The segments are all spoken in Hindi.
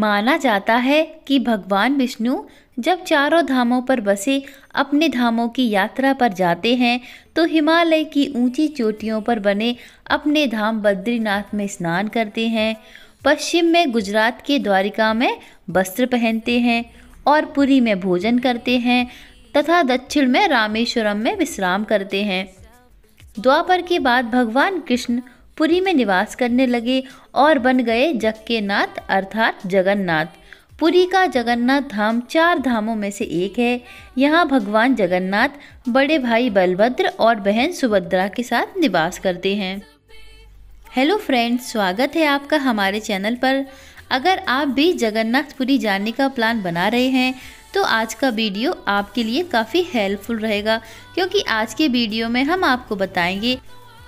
माना जाता है कि भगवान विष्णु जब चारों धामों पर बसे अपने धामों की यात्रा पर जाते हैं तो हिमालय की ऊंची चोटियों पर बने अपने धाम बद्रीनाथ में स्नान करते हैं पश्चिम में गुजरात के द्वारिका में वस्त्र पहनते हैं और पुरी में भोजन करते हैं तथा दक्षिण में रामेश्वरम में विश्राम करते हैं द्वापर के बाद भगवान कृष्ण पुरी में निवास करने लगे और बन गए जग के नाथ अर्थात जगन्नाथ पुरी का जगन्नाथ धाम चार धामों में से एक है यहाँ भगवान जगन्नाथ बड़े भाई बलभद्र और बहन सुभद्रा के साथ निवास करते हैं हेलो फ्रेंड्स स्वागत है आपका हमारे चैनल पर अगर आप भी जगन्नाथपुरी जाने का प्लान बना रहे हैं तो आज का वीडियो आपके लिए काफ़ी हेल्पफुल रहेगा क्योंकि आज के वीडियो में हम आपको बताएंगे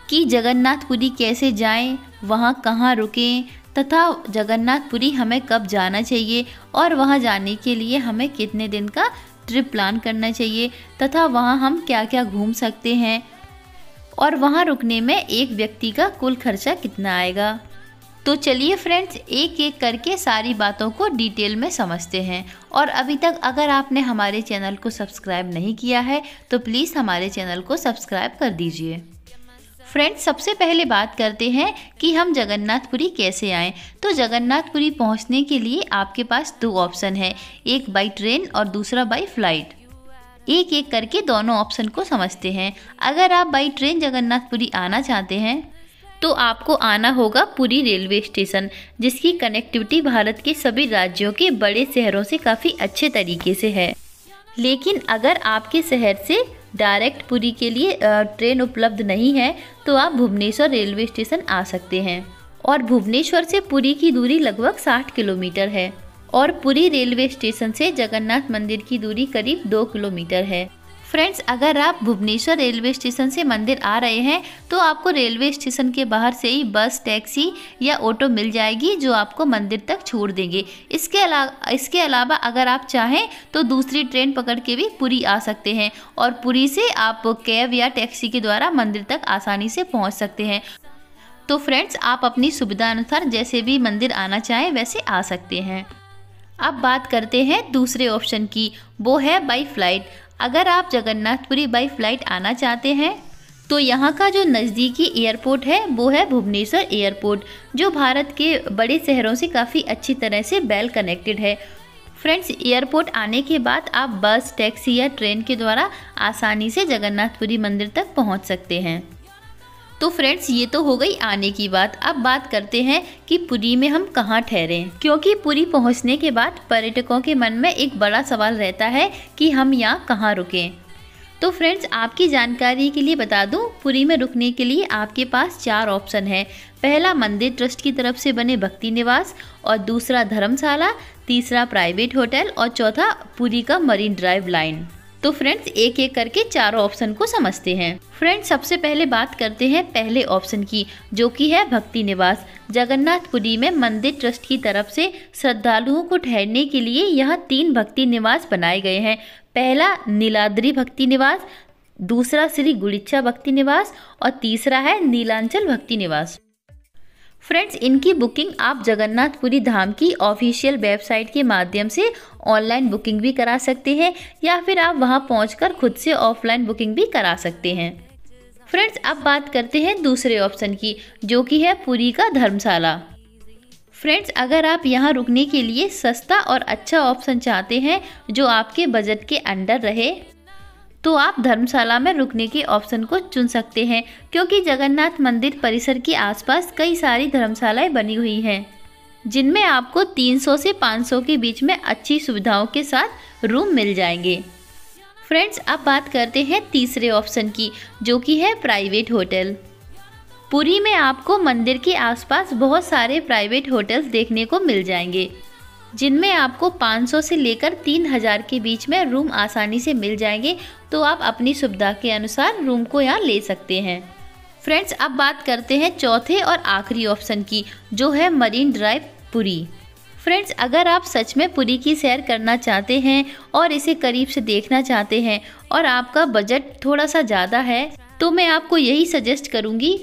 कि जगन्नाथपुरी कैसे जाएं, वहाँ कहाँ रुकें तथा जगन्नाथपुरी हमें कब जाना चाहिए और वहाँ जाने के लिए हमें कितने दिन का ट्रिप प्लान करना चाहिए तथा वहाँ हम क्या क्या घूम सकते हैं और वहाँ रुकने में एक व्यक्ति का कुल खर्चा कितना आएगा तो चलिए फ्रेंड्स एक एक करके सारी बातों को डिटेल में समझते हैं और अभी तक अगर आपने हमारे चैनल को सब्सक्राइब नहीं किया है तो प्लीज़ हमारे चैनल को सब्सक्राइब कर दीजिए फ्रेंड्स सबसे पहले बात करते हैं कि हम जगन्नाथपुरी कैसे आएँ तो जगन्नाथपुरी पहुँचने के लिए आपके पास दो ऑप्शन है एक बाई ट्रेन और दूसरा बाई फ्लाइट एक एक करके दोनों ऑप्शन को समझते हैं अगर आप बाई ट्रेन जगन्नाथपुरी आना चाहते हैं तो आपको आना होगा पुरी रेलवे स्टेशन जिसकी कनेक्टिविटी भारत के सभी राज्यों के बड़े शहरों से काफ़ी अच्छे तरीके से है लेकिन अगर आपके शहर से डायरेक्ट पुरी के लिए ट्रेन उपलब्ध नहीं है तो आप भुवनेश्वर रेलवे स्टेशन आ सकते हैं और भुवनेश्वर से पुरी की दूरी लगभग 60 किलोमीटर है और पुरी रेलवे स्टेशन से जगन्नाथ मंदिर की दूरी करीब दो किलोमीटर है फ्रेंड्स अगर आप भुवनेश्वर रेलवे स्टेशन से मंदिर आ रहे हैं तो आपको रेलवे स्टेशन के बाहर से ही बस टैक्सी या ऑटो मिल जाएगी जो आपको मंदिर तक छोड़ देंगे इसके अलावा इसके अलावा अगर आप चाहें तो दूसरी ट्रेन पकड़ के भी पुरी आ सकते हैं और पुरी से आप कैब या टैक्सी के द्वारा मंदिर तक आसानी से पहुँच सकते हैं तो फ्रेंड्स आप अपनी सुविधा अनुसार जैसे भी मंदिर आना चाहें वैसे आ सकते हैं अब बात करते हैं दूसरे ऑप्शन की वो है बाई फ्लाइट अगर आप जगन्नाथपुरी बाई फ्लाइट आना चाहते हैं तो यहाँ का जो नज़दीकी एयरपोर्ट है वो है भुवनेश्वर एयरपोर्ट जो भारत के बड़े शहरों से काफ़ी अच्छी तरह से वेल कनेक्टेड है फ्रेंड्स एयरपोर्ट आने के बाद आप बस टैक्सी या ट्रेन के द्वारा आसानी से जगन्नाथपुरी मंदिर तक पहुँच सकते हैं तो फ्रेंड्स ये तो हो गई आने की बात अब बात करते हैं कि पुरी में हम कहाँ ठहरे क्योंकि पुरी पहुँचने के बाद पर्यटकों के मन में एक बड़ा सवाल रहता है कि हम यहाँ कहाँ रुकें तो फ्रेंड्स आपकी जानकारी के लिए बता दूं पुरी में रुकने के लिए आपके पास चार ऑप्शन है पहला मंदिर ट्रस्ट की तरफ से बने भक्ति निवास और दूसरा धर्मशाला तीसरा प्राइवेट होटल और चौथा पुरी का मरीन ड्राइव लाइन तो फ्रेंड्स एक एक करके चारों ऑप्शन को समझते हैं फ्रेंड्स सबसे पहले बात करते हैं पहले ऑप्शन की जो कि है भक्ति निवास जगन्नाथपुरी में मंदिर ट्रस्ट की तरफ से श्रद्धालुओं को ठहरने के लिए यहाँ तीन भक्ति निवास बनाए गए हैं पहला नीलाद्री भक्ति निवास दूसरा श्री गुड़िच्छा भक्ति निवास और तीसरा है नीलांचल भक्ति निवास फ्रेंड्स इनकी बुकिंग आप जगन्नाथपुरी धाम की ऑफिशियल वेबसाइट के माध्यम से ऑनलाइन बुकिंग भी करा सकते हैं या फिर आप वहां पहुंचकर खुद से ऑफलाइन बुकिंग भी करा सकते हैं फ्रेंड्स अब बात करते हैं दूसरे ऑप्शन की जो कि है पुरी का धर्मशाला फ्रेंड्स अगर आप यहाँ रुकने के लिए सस्ता और अच्छा ऑप्शन चाहते हैं जो आपके बजट के अंडर रहे तो आप धर्मशाला में रुकने के ऑप्शन को चुन सकते हैं क्योंकि जगन्नाथ मंदिर परिसर के आसपास कई सारी धर्मशालाएं बनी हुई हैं जिनमें आपको 300 से 500 के बीच में अच्छी सुविधाओं के साथ रूम मिल जाएंगे फ्रेंड्स अब बात करते हैं तीसरे ऑप्शन की जो कि है प्राइवेट होटल पुरी में आपको मंदिर के आसपास बहुत सारे प्राइवेट होटल्स देखने को मिल जाएंगे जिनमें आपको 500 से लेकर 3000 के बीच में रूम आसानी से मिल जाएंगे तो आप अपनी सुविधा के अनुसार रूम को यहाँ ले सकते हैं फ्रेंड्स अब बात करते हैं चौथे और आखिरी ऑप्शन की जो है मरीन ड्राइव पुरी फ्रेंड्स अगर आप सच में पुरी की सैर करना चाहते हैं और इसे करीब से देखना चाहते हैं और आपका बजट थोड़ा सा ज़्यादा है तो मैं आपको यही सजेस्ट करूंगी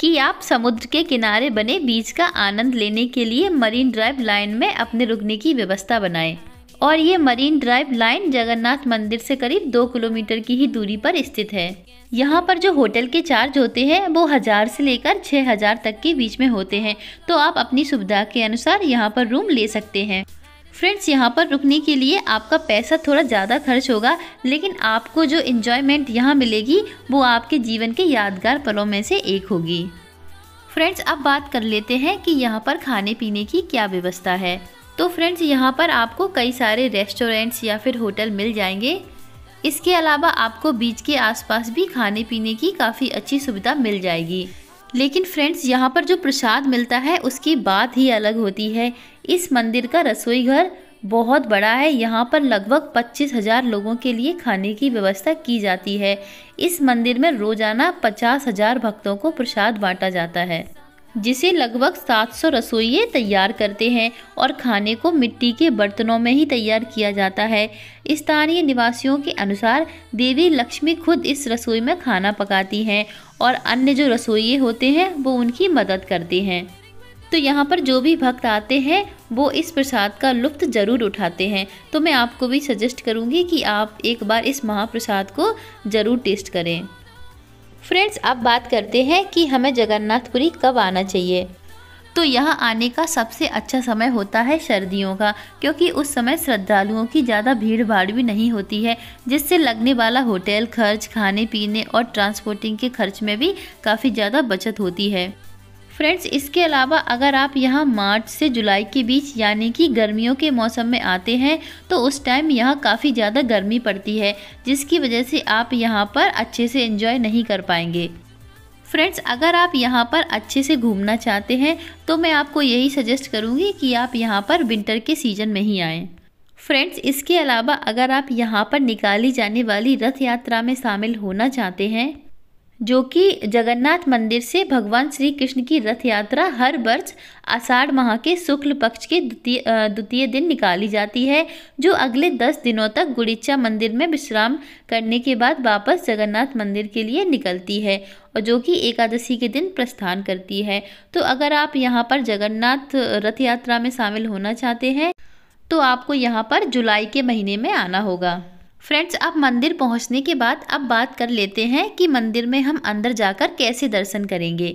कि आप समुद्र के किनारे बने बीच का आनंद लेने के लिए मरीन ड्राइव लाइन में अपने रुकने की व्यवस्था बनाएं और ये मरीन ड्राइव लाइन जगन्नाथ मंदिर से करीब दो किलोमीटर की ही दूरी पर स्थित है यहाँ पर जो होटल के चार्ज होते हैं वो हज़ार से लेकर छः हज़ार तक के बीच में होते हैं तो आप अपनी सुविधा के अनुसार यहाँ पर रूम ले सकते हैं फ्रेंड्स यहाँ पर रुकने के लिए आपका पैसा थोड़ा ज़्यादा खर्च होगा लेकिन आपको जो इन्जॉयमेंट यहाँ मिलेगी वो आपके जीवन के यादगार पलों में से एक होगी फ्रेंड्स अब बात कर लेते हैं कि यहाँ पर खाने पीने की क्या व्यवस्था है तो फ्रेंड्स यहाँ पर आपको कई सारे रेस्टोरेंट्स या फिर होटल मिल जाएंगे इसके अलावा आपको बीच के आसपास भी खाने पीने की काफ़ी अच्छी सुविधा मिल जाएगी लेकिन फ्रेंड्स यहाँ पर जो प्रसाद मिलता है उसकी बात ही अलग होती है इस मंदिर का रसोई घर बहुत बड़ा है यहाँ पर लगभग पच्चीस हज़ार लोगों के लिए खाने की व्यवस्था की जाती है इस मंदिर में रोज़ाना पचास हज़ार भक्तों को प्रसाद बांटा जाता है जिसे लगभग 700 रसोइये तैयार करते हैं और खाने को मिट्टी के बर्तनों में ही तैयार किया जाता है स्थानीय निवासियों के अनुसार देवी लक्ष्मी खुद इस रसोई में खाना पकाती हैं और अन्य जो रसोइये होते हैं वो उनकी मदद करते हैं तो यहाँ पर जो भी भक्त आते हैं वो इस प्रसाद का लुफ्त ज़रूर उठाते हैं तो मैं आपको भी सजेस्ट करूँगी कि आप एक बार इस महाप्रसाद को ज़रूर टेस्ट करें फ्रेंड्स अब बात करते हैं कि हमें जगन्नाथपुरी कब आना चाहिए तो यहाँ आने का सबसे अच्छा समय होता है सर्दियों का क्योंकि उस समय श्रद्धालुओं की ज़्यादा भीड़ भाड़ भी नहीं होती है जिससे लगने वाला होटल खर्च खाने पीने और ट्रांसपोर्टिंग के खर्च में भी काफ़ी ज़्यादा बचत होती है फ्रेंड्स इसके अलावा अगर आप यहाँ मार्च से जुलाई के बीच यानी कि गर्मियों के मौसम में आते हैं तो उस टाइम यहाँ काफ़ी ज़्यादा गर्मी पड़ती है जिसकी वजह से आप यहाँ पर अच्छे से इन्जॉय नहीं कर पाएंगे फ्रेंड्स अगर आप यहाँ पर अच्छे से घूमना चाहते हैं तो मैं आपको यही सजेस्ट करूँगी कि आप यहाँ पर विंटर के सीज़न में ही आएँ फ्रेंड्स इसके अलावा अगर आप यहाँ पर निकाली जाने वाली रथ यात्रा में शामिल होना चाहते हैं जो कि जगन्नाथ मंदिर से भगवान श्री कृष्ण की रथ यात्रा हर वर्ष आषाढ़ माह के शुक्ल पक्ष के द्वितीय द्वितीय दिन निकाली जाती है जो अगले दस दिनों तक गुड़ीचा मंदिर में विश्राम करने के बाद वापस जगन्नाथ मंदिर के लिए निकलती है और जो कि एकादशी के दिन प्रस्थान करती है तो अगर आप यहाँ पर जगन्नाथ रथ यात्रा में शामिल होना चाहते हैं तो आपको यहाँ पर जुलाई के महीने में आना होगा फ्रेंड्स अब मंदिर पहुंचने के बाद अब बात कर लेते हैं कि मंदिर में हम अंदर जाकर कैसे दर्शन करेंगे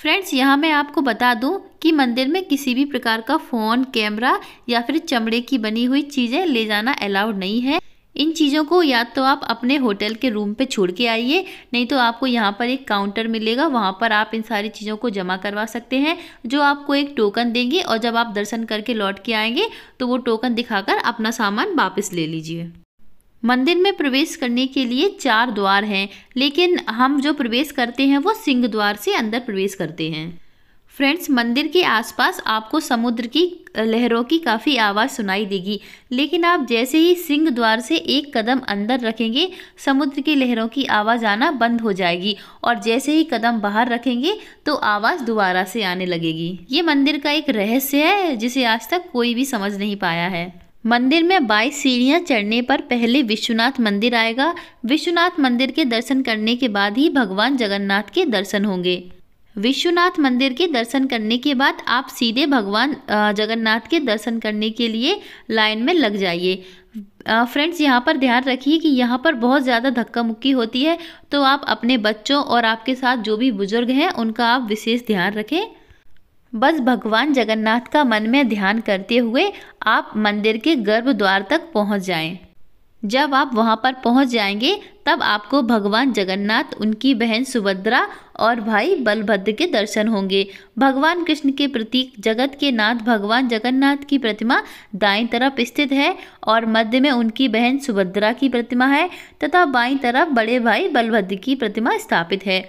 फ्रेंड्स यहाँ मैं आपको बता दूँ कि मंदिर में किसी भी प्रकार का फ़ोन कैमरा या फिर चमड़े की बनी हुई चीज़ें ले जाना अलाउड नहीं है इन चीज़ों को या तो आप अपने होटल के रूम पे छोड़ के आइए नहीं तो आपको यहाँ पर एक काउंटर मिलेगा वहाँ पर आप इन सारी चीज़ों को जमा करवा सकते हैं जो आपको एक टोकन देंगे और जब आप दर्शन करके लौट के आएंगे तो वो टोकन दिखाकर अपना सामान वापस ले लीजिए मंदिर में प्रवेश करने के लिए चार द्वार हैं लेकिन हम जो प्रवेश करते हैं वो सिंह द्वार से अंदर प्रवेश करते हैं फ्रेंड्स मंदिर के आसपास आपको समुद्र की लहरों की काफ़ी आवाज़ सुनाई देगी लेकिन आप जैसे ही सिंह द्वार से एक कदम अंदर रखेंगे समुद्र की लहरों की आवाज़ आना बंद हो जाएगी और जैसे ही कदम बाहर रखेंगे तो आवाज़ दोबारा से आने लगेगी ये मंदिर का एक रहस्य है जिसे आज तक कोई भी समझ नहीं पाया है मंदिर में 22 सीढ़ियां चढ़ने पर पहले विश्वनाथ मंदिर आएगा विश्वनाथ मंदिर के दर्शन करने के बाद ही भगवान जगन्नाथ के दर्शन होंगे विश्वनाथ मंदिर के दर्शन करने के बाद आप सीधे भगवान जगन्नाथ के दर्शन करने के लिए लाइन में लग जाइए फ्रेंड्स यहाँ पर ध्यान रखिए कि यहाँ पर बहुत ज़्यादा धक्का मुक्की होती है तो आप अपने बच्चों और आपके साथ जो भी बुज़ुर्ग हैं उनका आप विशेष ध्यान रखें बस भगवान जगन्नाथ का मन में ध्यान करते हुए आप मंदिर के गर्भ द्वार तक पहुंच जाएं। जब आप वहां पर पहुंच जाएंगे तब आपको भगवान जगन्नाथ उनकी बहन सुभद्रा और भाई बलभद्र के दर्शन होंगे भगवान कृष्ण के प्रतीक जगत के नाथ भगवान जगन्नाथ की प्रतिमा दाएं तरफ स्थित है और मध्य में उनकी बहन सुभद्रा की प्रतिमा है तथा बाईं तरफ बड़े भाई बलभद्र की प्रतिमा स्थापित है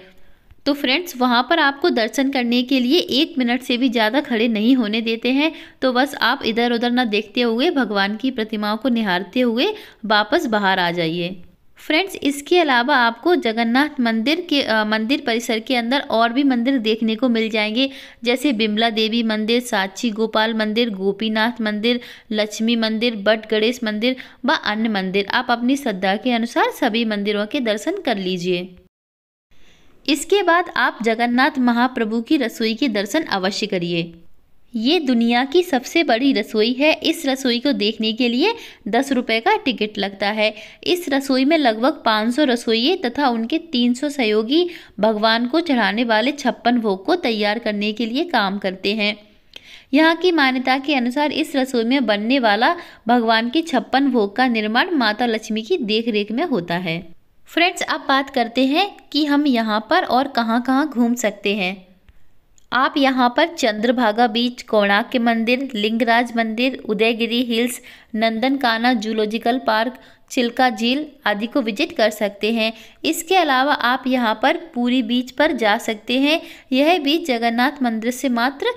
तो फ्रेंड्स वहाँ पर आपको दर्शन करने के लिए एक मिनट से भी ज़्यादा खड़े नहीं होने देते हैं तो बस आप इधर उधर ना देखते हुए भगवान की प्रतिमाओं को निहारते हुए वापस बाहर आ जाइए फ्रेंड्स इसके अलावा आपको जगन्नाथ मंदिर के आ, मंदिर परिसर के अंदर और भी मंदिर देखने को मिल जाएंगे जैसे बिमला देवी मंदिर साक्षी गोपाल मंदिर गोपीनाथ मंदिर लक्ष्मी मंदिर बट गणेश मंदिर व अन्य मंदिर आप अपनी श्रद्धा के अनुसार सभी मंदिरों के दर्शन कर लीजिए इसके बाद आप जगन्नाथ महाप्रभु की रसोई के दर्शन अवश्य करिए ये दुनिया की सबसे बड़ी रसोई है इस रसोई को देखने के लिए दस रुपये का टिकट लगता है इस रसोई में लगभग 500 रसोइये तथा उनके 300 सहयोगी भगवान को चढ़ाने वाले छप्पन भोग को तैयार करने के लिए काम करते हैं यहाँ की मान्यता के अनुसार इस रसोई में बनने वाला भगवान के छप्पन भोग का निर्माण माता लक्ष्मी की देखरेख में होता है फ्रेंड्स अब बात करते हैं कि हम यहाँ पर और कहाँ कहाँ घूम सकते हैं आप यहाँ पर चंद्रभागा बीच कोणार्क के मंदिर लिंगराज मंदिर Udayagiri hills Nandankanan zoological park Chilika झील आदि को विजिट कर सकते हैं इसके अलावा आप यहाँ पर पूरी बीच पर जा सकते हैं यह बीच जगन्नाथ मंदिर से मात्र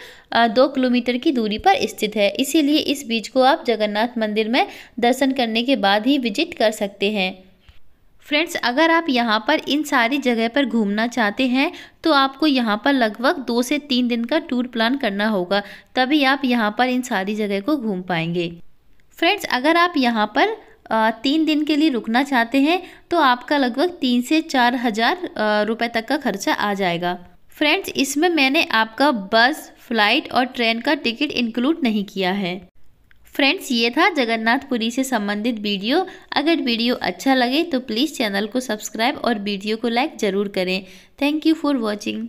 दो किलोमीटर की दूरी पर स्थित है इसीलिए इस बीच को आप जगन्नाथ मंदिर में दर्शन करने के बाद ही विजिट कर सकते हैं फ्रेंड्स अगर आप यहाँ पर इन सारी जगह पर घूमना चाहते हैं तो आपको यहाँ पर लगभग दो से तीन दिन का टूर प्लान करना होगा तभी आप यहाँ पर इन सारी जगह को घूम पाएंगे फ्रेंड्स अगर आप यहाँ पर तीन दिन के लिए रुकना चाहते हैं तो आपका लगभग तीन से चार हज़ार रुपये तक का खर्चा आ जाएगा फ्रेंड्स इसमें मैंने आपका बस फ्लाइट और ट्रेन का टिकट इंक्लूड नहीं किया है फ्रेंड्स ये था जगन्नाथपुरी से संबंधित वीडियो अगर वीडियो अच्छा लगे तो प्लीज़ चैनल को सब्सक्राइब और वीडियो को लाइक ज़रूर करें थैंक यू फॉर वॉचिंग